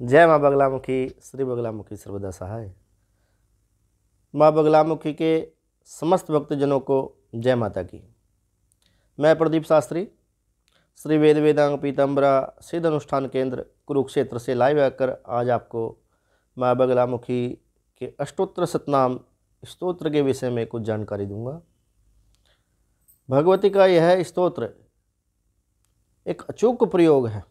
जय माँ बगलामुखी श्री बगलामुखी सर्वदा सहाय माँ बगलामुखी के समस्त भक्तजनों को जय माता की मैं प्रदीप शास्त्री श्री वेद वेदांग पीतम्बरा सिद्ध अनुष्ठान केंद्र कुरुक्षेत्र से लाइव आकर आज आपको माँ बगलामुखी के अष्टोत्तर सतनाम स्तोत्र के विषय में कुछ जानकारी दूंगा भगवती का यह स्तोत्र एक अचूक प्रयोग है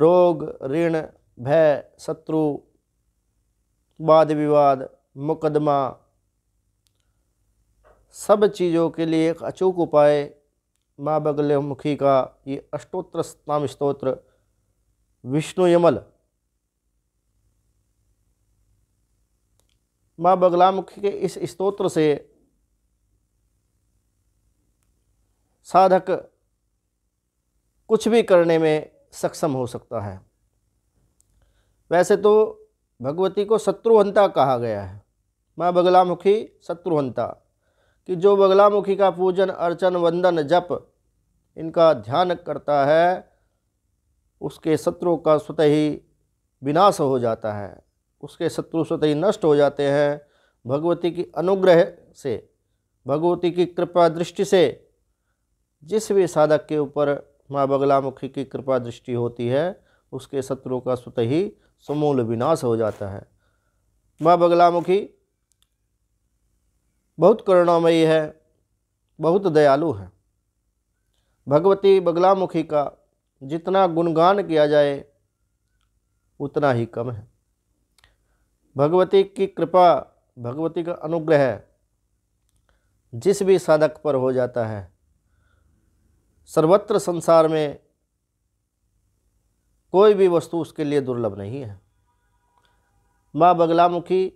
रोग ऋण भय शत्रु वाद विवाद मुकदमा सब चीज़ों के लिए एक अचूक उपाय माँ बगलमुखी का ये अष्टोत्र नाम स्त्रोत्र विष्णु यमल माँ बगलामुखी के इस स्त्रोत्र से साधक कुछ भी करने में सक्षम हो सकता है वैसे तो भगवती को शत्रुहंता कहा गया है माँ बगलामुखी शत्रुहंता कि जो बगलामुखी का पूजन अर्चन वंदन जप इनका ध्यान करता है उसके शत्रु का स्वतः ही विनाश हो जाता है उसके शत्रु स्वतः ही नष्ट हो जाते हैं भगवती की अनुग्रह से भगवती की कृपा दृष्टि से जिस भी साधक के ऊपर माँ बगलामुखी की कृपा दृष्टि होती है उसके शत्रु का स्वत ही समूल विनाश हो जाता है माँ बगलामुखी बहुत करुणामयी है बहुत दयालु है भगवती बगलामुखी का जितना गुणगान किया जाए उतना ही कम है भगवती की कृपा भगवती का अनुग्रह जिस भी साधक पर हो जाता है सर्वत्र संसार में कोई भी वस्तु उसके लिए दुर्लभ नहीं है माँ बगलामुखी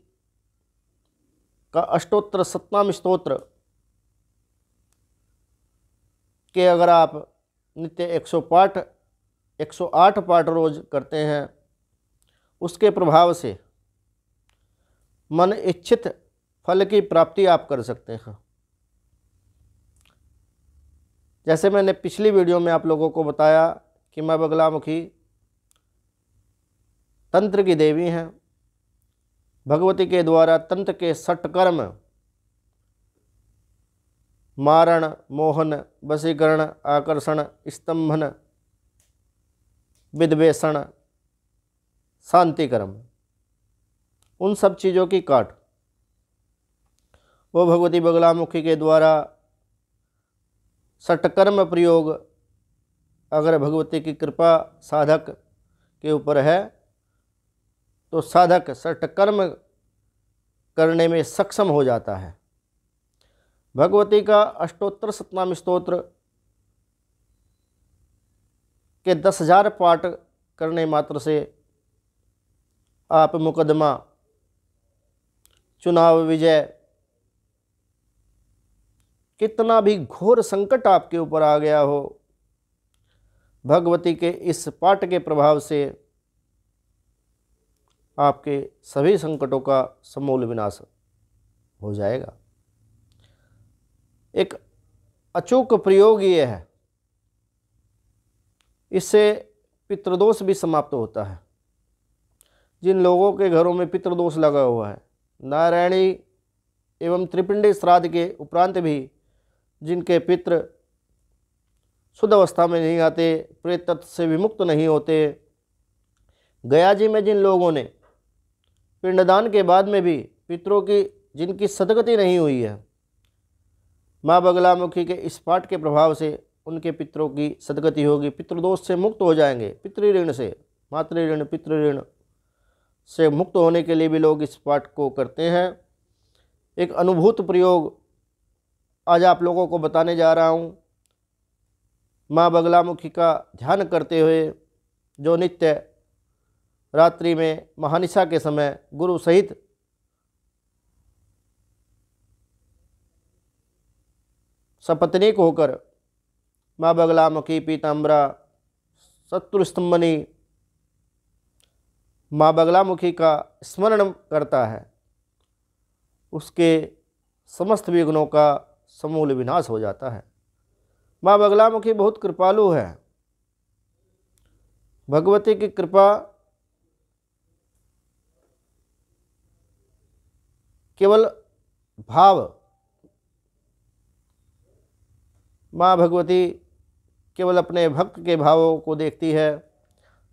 का अष्टोत्तर सतनाम स्त्रोत्र के अगर आप नित्य एक सौ पाठ एक सौ आठ पाठ रोज करते हैं उसके प्रभाव से मन इच्छित फल की प्राप्ति आप कर सकते हैं जैसे मैंने पिछली वीडियो में आप लोगों को बताया कि बगला बगलामुखी तंत्र की देवी हैं भगवती के द्वारा तंत्र के सटकर्म मारण मोहन वशीकरण आकर्षण स्तंभन विद्वेषण शांतिकर्म उन सब चीज़ों की काट वो भगवती बगलामुखी के द्वारा सटकर्म प्रयोग अगर भगवती की कृपा साधक के ऊपर है तो साधक सटकर्म करने में सक्षम हो जाता है भगवती का अष्टोत्तर सतनाम स्त्रोत्र के दस हजार पाठ करने मात्र से आप मुकदमा चुनाव विजय कितना भी घोर संकट आपके ऊपर आ गया हो भगवती के इस पाठ के प्रभाव से आपके सभी संकटों का समूल विनाश हो जाएगा एक अचूक प्रयोग ये है इससे पितृदोष भी समाप्त होता है जिन लोगों के घरों में पितृदोष लगा हुआ है नारायणी एवं त्रिपिंडी श्राद्ध के उपरांत भी जिनके पित्र शुद्ध अवस्था में नहीं आते प्रेत तत्व से विमुक्त नहीं होते गया जी में जिन लोगों ने पिंडदान के बाद में भी पितरों की जिनकी सदगति नहीं हुई है माँ बगलामुखी के इस पाठ के प्रभाव से उनके पितरों की सदगति होगी पितृदोष से मुक्त हो जाएंगे पितृऋण से मातृ ऋण पितृऋण से मुक्त होने के लिए भी लोग इस पाठ को करते हैं एक अनुभूत प्रयोग आज आप लोगों को बताने जा रहा हूँ माँ बगलामुखी का ध्यान करते हुए जो नित्य रात्रि में महानिशा के समय गुरु सहित सपत्नीक होकर माँ बगलामुखी पीताम्बरा शत्रुस्तंभनी माँ बगलामुखी का स्मरण करता है उसके समस्त विघ्नों का समूल विनाश हो जाता है माँ बगलामुखी बहुत कृपालु है भगवती की कृपा केवल भाव माँ भगवती केवल अपने भक्त के भावों को देखती है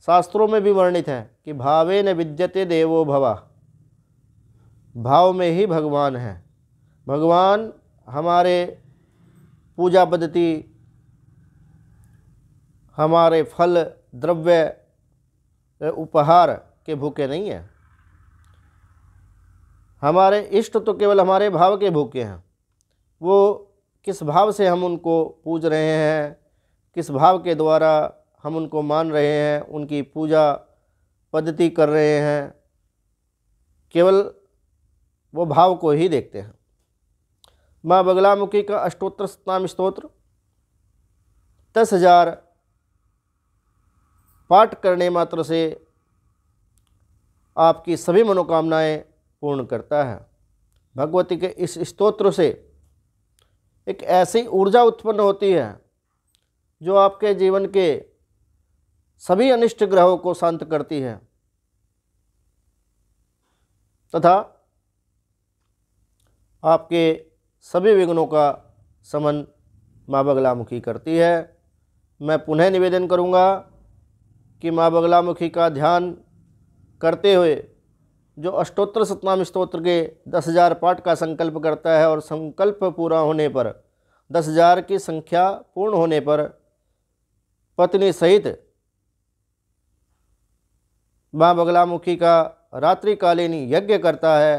शास्त्रों में भी वर्णित है कि भावे न विद्यते देवो भवा भाव में ही भगवान है भगवान हमारे पूजा पद्धति हमारे फल द्रव्य उपहार के भूखे नहीं हैं हमारे इष्ट तो केवल हमारे भाव के भूखे हैं वो किस भाव से हम उनको पूज रहे हैं किस भाव के द्वारा हम उनको मान रहे हैं उनकी पूजा पद्धति कर रहे हैं केवल वो भाव को ही देखते हैं माँ बगलामुखी का अष्टोत्तर सतनाम स्त्रोत्र दस हजार पाठ करने मात्र से आपकी सभी मनोकामनाएं पूर्ण करता है भगवती के इस स्तोत्र से एक ऐसी ऊर्जा उत्पन्न होती है जो आपके जीवन के सभी अनिष्ट ग्रहों को शांत करती है तथा आपके सभी विघ्नों का समन माँ बगलामुखी करती है मैं पुनः निवेदन करूँगा कि माँ बगलामुखी का ध्यान करते हुए जो अष्टोत्तर सतनाम स्त्रोत्र के दस हज़ार पाठ का संकल्प करता है और संकल्प पूरा होने पर दस हज़ार की संख्या पूर्ण होने पर पत्नी सहित माँ बगलामुखी का रात्रिकालीन यज्ञ करता है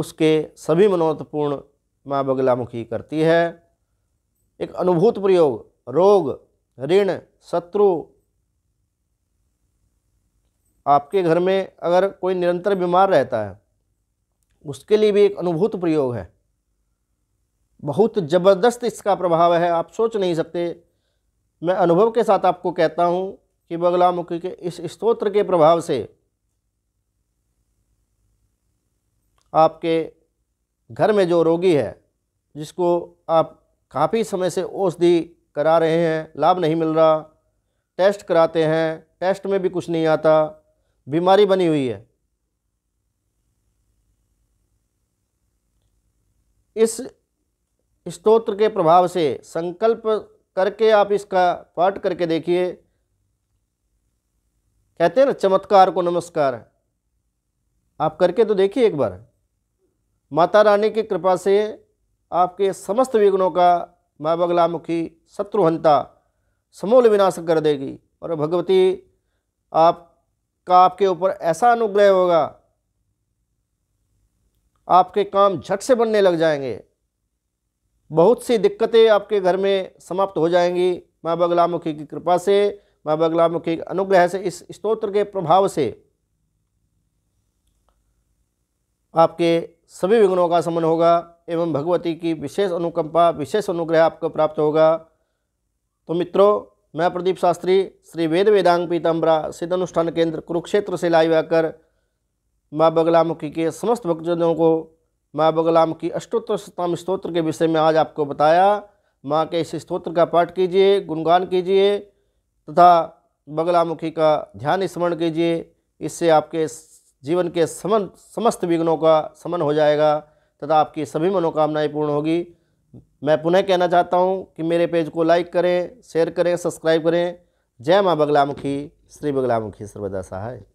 उसके सभी मनोत्वपूर्ण माँ बगलामुखी करती है एक अनुभूत प्रयोग रोग ऋण शत्रु आपके घर में अगर कोई निरंतर बीमार रहता है उसके लिए भी एक अनुभूत प्रयोग है बहुत ज़बरदस्त इसका प्रभाव है आप सोच नहीं सकते मैं अनुभव के साथ आपको कहता हूँ कि बगलामुखी के इस स्त्रोत्र के प्रभाव से आपके घर में जो रोगी है जिसको आप काफ़ी समय से औषधि करा रहे हैं लाभ नहीं मिल रहा टेस्ट कराते हैं टेस्ट में भी कुछ नहीं आता बीमारी बनी हुई है इस स्तोत्र के प्रभाव से संकल्प करके आप इसका पाठ करके देखिए कहते हैं ना चमत्कार को नमस्कार आप करके तो देखिए एक बार माता रानी की कृपा से आपके समस्त विघ्नों का माँ बगलामुखी शत्रुहंता समूल विनाश कर देगी और भगवती आप का आपके ऊपर ऐसा अनुग्रह होगा आपके काम झट से बनने लग जाएंगे बहुत सी दिक्कतें आपके घर में समाप्त हो जाएंगी माँ बगलामुखी की कृपा से माँ बगलामुखी के अनुग्रह से इस स्तोत्र के प्रभाव से आपके सभी विघ्नों का समन होगा एवं भगवती की विशेष अनुकंपा विशेष अनुग्रह आपको प्राप्त होगा तो मित्रों मैं प्रदीप शास्त्री श्री वेद वेदांग पीताम्बरा सिद्ध अनुष्ठान केंद्र कुरुक्षेत्र से लाइव आकर माँ बगलामुखी के समस्त भक्तजनों को माँ बगलामुखी अष्टोत्तर सप्ताम स्त्रोत्र के विषय में आज आपको बताया माँ के इस स्त्रोत्र का पाठ कीजिए गुणगान कीजिए तथा बगलामुखी का ध्यान स्मरण कीजिए इससे आपके जीवन के समन समस्त विघ्नों का समन हो जाएगा तथा आपकी सभी मनोकामनाएं पूर्ण होगी मैं पुनः कहना चाहता हूं कि मेरे पेज को लाइक करें शेयर करें सब्सक्राइब करें जय माँ बगलामुखी श्री बगलामुखी सर्वदा सहाय